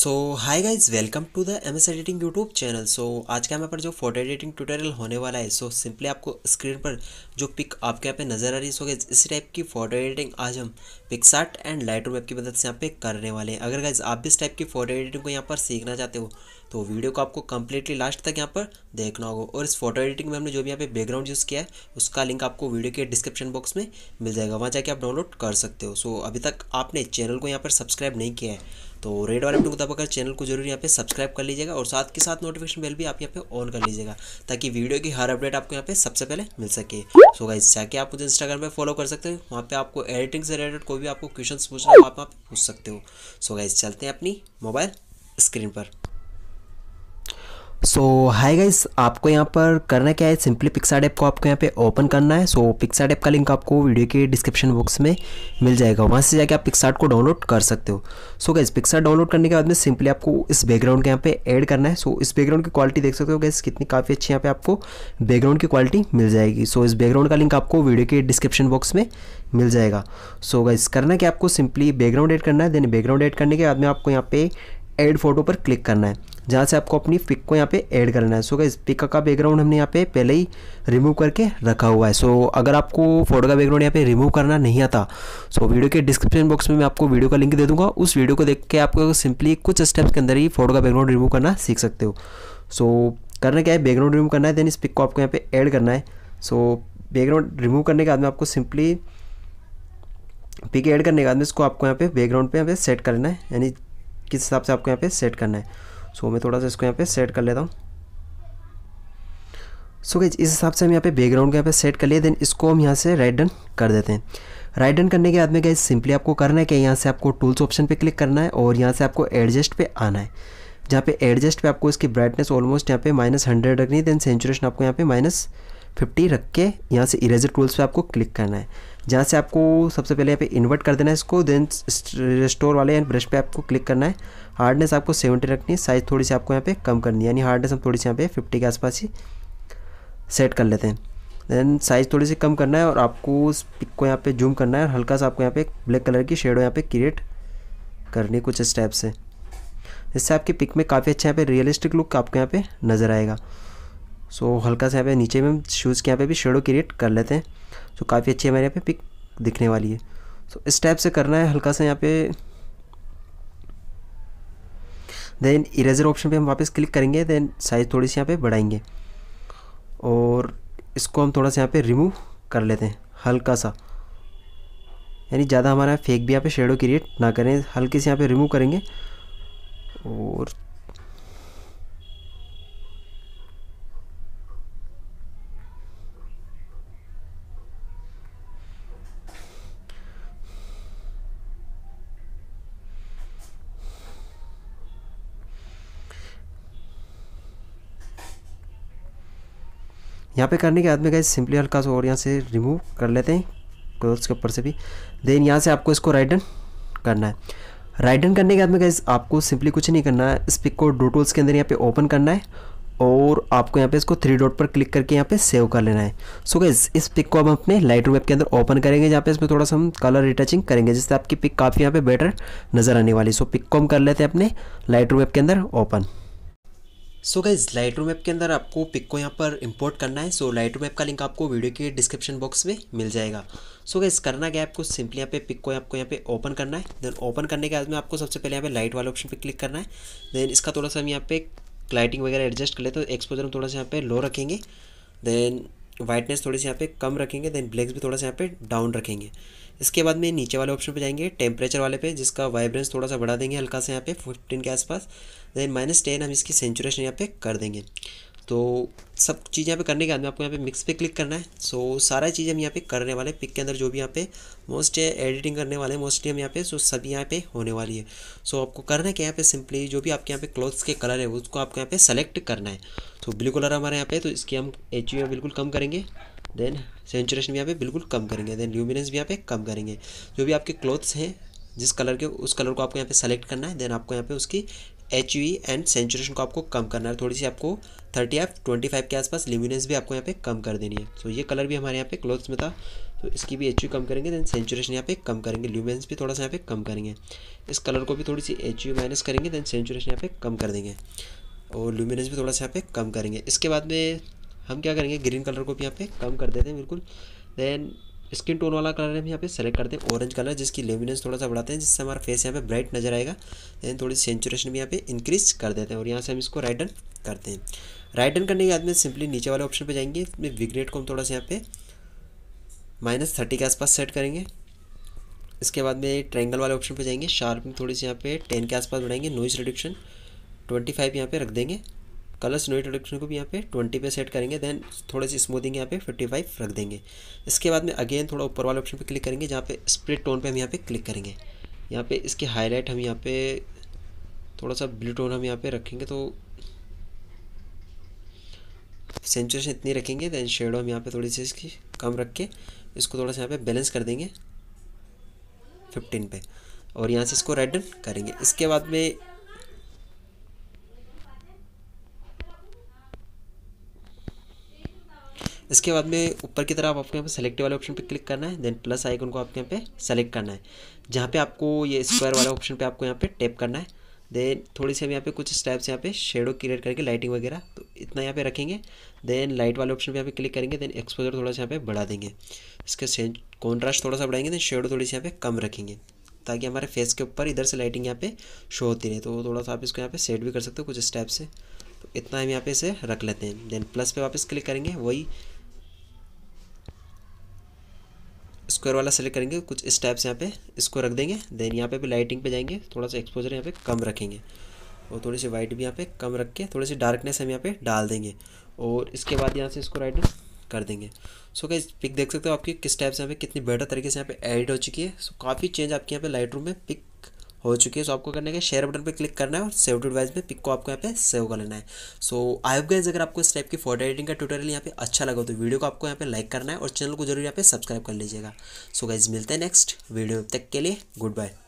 so hi guys welcome to the M S editing YouTube channel so आज का यहाँ पर जो फोटो एडिटिंग ट्यूटोरियल होने वाला है सो so, सिंपली आपको स्क्रीन पर जो पिक आपके यहाँ पे नज़र आ रही है सो so, गाइज इस टाइप की फोटो एडिटिंग आज हम पिक्सार्ट एंड लाइट वेब की मदद से यहाँ पे करने वाले हैं अगर गाइज आप भी इस टाइप की फोटो एडिटिंग को यहाँ पर सीखना चाहते हो तो वीडियो को आपको कंप्लीटली लास्ट तक यहाँ पर देखना होगा और इस फोटो एडिटिंग में हमने जो भी यहाँ पे बैकग्राउंड यूज़ किया है उसका लिंक आपको वीडियो के डिस्क्रिप्शन बॉक्स में मिल जाएगा वहाँ जाके आप डाउनलोड कर सकते हो सो so, अभी तक आपने चैनल को यहाँ पर सब्सक्राइब नहीं किया है तो रेड वाले टूक दबाकर चैनल को जरूर यहाँ पे सब्सक्राइब कर लीजिएगा और साथ के साथ नोटिफिकेशन बेल भी आप यहाँ पे ऑन कर लीजिएगा ताकि वीडियो की हर अपडेट आपको यहाँ पे सबसे पहले मिल सके सो गाइस जाके आप मुझे इंस्टाग्राम पे फॉलो कर सकते हो वहाँ पे आपको एडिटिंग से रिलेटेड कोई भी आपको क्वेश्चन पूछना हो आप वहाँ पूछ सकते हो सो गाइस चलते हैं अपनी मोबाइल स्क्रीन पर सो हाय गाइस आपको यहाँ पर करना क्या है सिंपली पिक्सार ऐप को आपको यहाँ पे ओपन करना है सो so, ऐप का लिंक आपको वीडियो के डिस्क्रिप्शन बॉक्स में मिल जाएगा वहाँ से जाके आप पिक्सार्ट को डाउनलोड कर सकते हो सो गाइस पिक्सार डाउनलोड करने के बाद में सिंपली आपको इस बैकग्राउंड के यहाँ पे ऐड करना है सो so, इस बैकग्राउंड की क्वालिटी देख सकते हो गैस कितनी काफ़ी अच्छी यहाँ पे आपको बैकग्राउंड की क्वालिटी मिल जाएगी सो so, इस बैकग्राउंड का लिंक आपको वीडियो के डिस्क्रिप्शन बॉक्स में मिल जाएगा सो so, गाइस करना क्या आपको सिंपली बैकग्राउंड एड करना है देन बैकग्राउंड एड करने के बाद में आपको यहाँ पे ऐड फोटो पर क्लिक करना है जहाँ से आपको अपनी पिक को यहाँ पे ऐड करना है सो इस पिक का बैकग्राउंड हमने यहाँ पे पहले ही रिमूव करके रखा हुआ है सो so, अगर आपको फोटो का बैकग्राउंड यहाँ पे रिमूव करना नहीं आता सो so, वीडियो के डिस्क्रिप्शन बॉक्स में मैं आपको वीडियो का लिंक दे दूँगा उस वीडियो को देख के आपको सिंपली कुछ स्टेप्स के अंदर ही फोटो का बैकग्राउंड रिमूव करना सीख सकते हो सो so, करना क्या है बैकग्राउंड रिमूव करना है देन इस पिक को आपको यहाँ पर ऐड करना है सो बैकग्राउंड रिमूव करने के बाद में आपको सिंपली पिक ऐड करने के बाद में इसको आपको यहाँ पे बैकग्राउंड पे यहाँ पे सेट करना है यानी किस हिसाब से आपको यहाँ पे सेट करना है सो so, मैं थोड़ा सा इसको यहाँ पे सेट कर लेता हूँ सो गई इस हिसाब से हम यहाँ पे बैकग्राउंड को यहाँ पे सेट कर लिए देन इसको हम यहाँ से राइट डन कर देते हैं राइट डन करने के बाद में गए सिंपली आपको करना है कि यहाँ से आपको टूल्स ऑप्शन पे क्लिक करना है और यहाँ से आपको एडजस्ट पे आना है जहाँ पे एडजस्ट पे आपको इसकी ब्राइटनेस ऑलमोस्ट यहाँ पे माइनस हंड्रेड रखनी है देन सेंचुरेशन आपको यहाँ पे माइनस फिफ्टी रख के यहाँ से इरेजर टूल्स पे आपको क्लिक करना है जहाँ से आपको सबसे पहले यहाँ पे इन्वर्ट कर देना है इसको देन रेस्टोर वाले एंड ब्रश पे आपको क्लिक करना है हार्डनेस आपको सेवेंटी रखनी है साइज़ थोड़ी सी आपको यहाँ पे कम करनी है यानी हार्डनेस हम थोड़ी सी यहाँ पे फिफ्टी के आसपास ही सेट कर लेते हैं देन साइज़ थोड़ी सी कम करना है और आपको उस पिक को यहाँ पे जूम करना है और हल्का सा आपको यहाँ पे ब्लैक कलर की शेडो यहाँ पे क्रिएट करनी है कुछ स्टेप से इससे आपकी पिक में काफ़ी अच्छा यहाँ पे रियलिस्टिक लुक आपको यहाँ पे नज़र आएगा सो हल्का सा यहाँ पे नीचे में हम शूज़ के यहाँ पे भी शेडो क्रिएट कर लेते हैं सो काफ़ी अच्छी हमारे यहाँ पे पिक दिखने वाली है सो इस टाइप से करना है हल्का सा यहाँ पे देन इरेजर ऑप्शन पे हम वापस क्लिक करेंगे देन साइज़ थोड़ी सी यहाँ पे बढ़ाएंगे और इसको हम थोड़ा सा यहाँ पर रिमूव कर लेते हैं हल्का सा यानी ज़्यादा हमारा फेक भी यहाँ पे शेडो क्रिएट ना करें हल्के से यहाँ पे रिमूव करेंगे और यहाँ पे करने के बाद में गए सिंपली हल्का सा और यहाँ से रिमूव कर लेते हैं क्लोथ्स के ऊपर से भी देन यहाँ से आपको इसको राइडन करना है राइडन करने के बाद में गए आपको सिंपली कुछ नहीं करना है इस पिक को डो टूल्स के अंदर यहाँ पे ओपन करना है और आपको यहाँ पे इसको थ्री डॉट पर क्लिक करके यहाँ पे सेव कर लेना है सो so गैस इस पिक को हम अपने लाइट रूम ऐप के अंदर ओपन करेंगे जहाँ पे इसमें थोड़ा सा हम कलर रिटचिंग करेंगे जिससे आपकी पिक काफ़ी यहाँ पे बेटर नज़र आने वाली सो so, पिक को हम कर लेते हैं अपने लाइट रूम ऐप के अंदर open so guys Lightroom app के अंदर आपको पिक को यहाँ पर इंपोर्ट करना है सो लाइट रूम ऐप का लिंक आपको वीडियो के डिस्क्रिप्शन बॉक्स में मिल जाएगा सो so गाइज करना क्या आपको सिंपली यहाँ पे पिक को आपको यहाँ पे ओपन करना है देन ओपन करने के बाद में आपको सबसे पहले यहाँ पे लाइट वाले ऑप्शन पे क्लिक करना है देन इसका थोड़ा सा हम यहाँ पे लाइटिंग वगैरह एडजस्ट कर लेते तो एक्सपोजर हम थोड़ा सा यहाँ पे लो रखेंगे देन वाइटनेस थोड़ी सी यहाँ पे कम रखेंगे देन ब्लैक्स भी थोड़ा सा यहाँ पे डाउन रखेंगे इसके बाद में नीचे वाले ऑप्शन पे जाएंगे टेम्परेचर वाले पे जिसका वाइब्रेंस थोड़ा सा बढ़ा देंगे हल्का सा यहाँ पे फिफ्टीन के आसपास देन माइनस टेन हम इसकी सेंचुरेशन यहाँ पे कर देंगे तो सब चीज़ यहाँ पे करने के बाद में आपको यहाँ पे मिक्स पे क्लिक करना है सो so, सारा चीज़ हम यहाँ पे करने वाले पिक के अंदर जो भी यहाँ पे मोस्ट एडिटिंग करने वाले हैं मोस्टली हम यहाँ पे सो so, सब यहाँ पे होने वाली है सो so, आपको करना है कि यहाँ पे सिंपली जो भी आपके यहाँ पे क्लोथ्स के कलर है उसको आपको यहाँ पे सेलेक्ट करना है तो ब्लू कलर हमारे यहाँ पे तो इसकी हम एच बिल्कुल कम करेंगे देन सेंचुरेशन भी यहाँ पे बिल्कुल कम करेंगे देन ल्यूमिनेंस भी यहाँ पे कम करेंगे जो भी आपके क्लॉथ्स हैं जिस कलर के उस कलर को आपको यहाँ पे सेलेक्ट करना है देन आपको यहाँ पे उसकी एच यू एंड सेंचुरेशन को आपको कम करना है थोड़ी सी आपको थर्टी या ट्वेंटी फाइव के आसपास ल्यूमिनेंस भी आपको यहाँ पे कम कर देनी है सो so, ये कलर भी हमारे यहाँ पे क्लोथ्स में था तो इसकी भी एच e कम करेंगे देन सेंचुरेशन यहाँ पे कम करेंगे ल्यूमेंस भी थोड़ा सा यहाँ पे कम करेंगे इस कलर को भी थोड़ी सी एच माइनस e करेंगे देन सेंचुरेशन यहाँ पे कम कर देंगे और ल्यूमिनेंस भी थोड़ा सा यहाँ पे कम करेंगे इसके बाद में हम क्या करेंगे ग्रीन कलर को भी यहाँ पे कम कर देते हैं बिल्कुल देन स्किन टोन वाला कलर हम यहाँ पे सेलेक्ट करते हैं ऑरेंज कलर जिसकी लेमिनेंस थोड़ा सा बढ़ाते हैं जिससे हमारा फेस यहाँ पे ब्राइट नजर आएगा देन थोड़ी सेंचुरेशन भी यहाँ पे इंक्रीज कर देते हैं और यहाँ से हम इसको राइटन करते हैं राइटन करने के बाद में सिंपली नीचे वाले ऑप्शन पर जाएंगे इसमें विगनेट को हम थोड़ा सा यहाँ पे माइनस थर्टी के आसपास सेट करेंगे इसके बाद में ट्रैंगल वाले ऑप्शन पर जाएंगे शार्पिंग थोड़ी सी यहाँ पे टेन के आसपास बढ़ाएंगे नोइस रिडक्शन ट्वेंटी फाइव यहाँ पे रख देंगे कलर नोइ रिडक्शन को भी यहाँ पे ट्वेंटी पे सेट करेंगे देन थोड़ी सी स्मूदिंग यहाँ पे फिफ्टी फाइव रख देंगे इसके बाद में अगेन थोड़ा ऊपर वाले ऑप्शन पे क्लिक करेंगे जहाँ पे स्प्लिट टोन पे हम यहाँ पे क्लिक करेंगे यहाँ पे इसकी हाईलाइट हम यहाँ पे थोड़ा सा ब्लू टोन हम यहाँ पे रखेंगे तो सेंचुरेशन इतनी रखेंगे देन शेडो हम यहाँ पर थोड़ी सी इसकी कम रख के इसको थोड़ा सा यहाँ पे बैलेंस कर देंगे फिफ्टीन पे और यहाँ से इसको रेड करेंगे इसके बाद में इसके बाद में ऊपर की तरफ आपको यहाँ पर सेलेक्ट वाले ऑप्शन पे क्लिक करना है देन प्लस आइकन को आपके यहाँ पे सेलेक्ट करना है जहाँ पे आपको ये स्क्वायर वाले ऑप्शन पे आपको यहाँ पे टैप करना है देन थोड़ी सी हम यहाँ पे कुछ स्टेप्स यहाँ पे शेडो क्रिएट करके लाइटिंग वगैरह तो इतना यहाँ पे रखेंगे देन लाइट वाले ऑप्शन पर यहाँ पे क्लिक करेंगे देन एक्सपोजर थोड़ा सा यहाँ पे बढ़ा देंगे इसका कॉन्ट्रास्ट थोड़ा सा बढ़ाएंगे देन शेडो थोड़ी सी यहाँ पे कम रखेंगे ताकि हमारे फेस के ऊपर इधर से लाइटिंग यहाँ पे शो होती रहे तो थोड़ा सा आप इसको यहाँ पे सेट भी कर सकते हो कुछ स्टेप से तो इतना हम यहाँ पे इसे रख लेते हैं देन प्लस पे वापस क्लिक करेंगे वही स्क्वायर वाला सेलेक्ट करेंगे कुछ स्टेप्स यहाँ पे इसको रख देंगे देन यहाँ पे भी लाइटिंग पे जाएंगे थोड़ा सा एक्सपोजर यहाँ पे कम रखेंगे और थोड़ी सी वाइट भी यहाँ पे कम रख के थोड़ी सी डार्कनेस हम यहाँ पे डाल देंगे और इसके बाद यहाँ से इसको राइट कर देंगे सो क्या पिक देख सकते हो आपकी किस टाइप से यहाँ पे कितनी बेटर तरीके से यहाँ पे एडिट हो चुकी है सो काफ़ी चेंज आपके यहाँ पे लाइट में पिक हो चुकी है सो आपको करने के शेयर बटन पर क्लिक करना है और सेव टू डिवाइस में पिक को आपको यहाँ पे सेव कर लेना है सो आई होप गाइज अगर आपको इस टाइप की फोटो एडिटिंग का ट्यूटोरियल यहाँ पे अच्छा लगा तो वीडियो को आपको यहाँ पे लाइक करना है और चैनल को जरूर यहाँ पे सब्सक्राइब कर लीजिएगा सो गाइज मिलते हैं नेक्स्ट वीडियो तक के लिए गुड बाय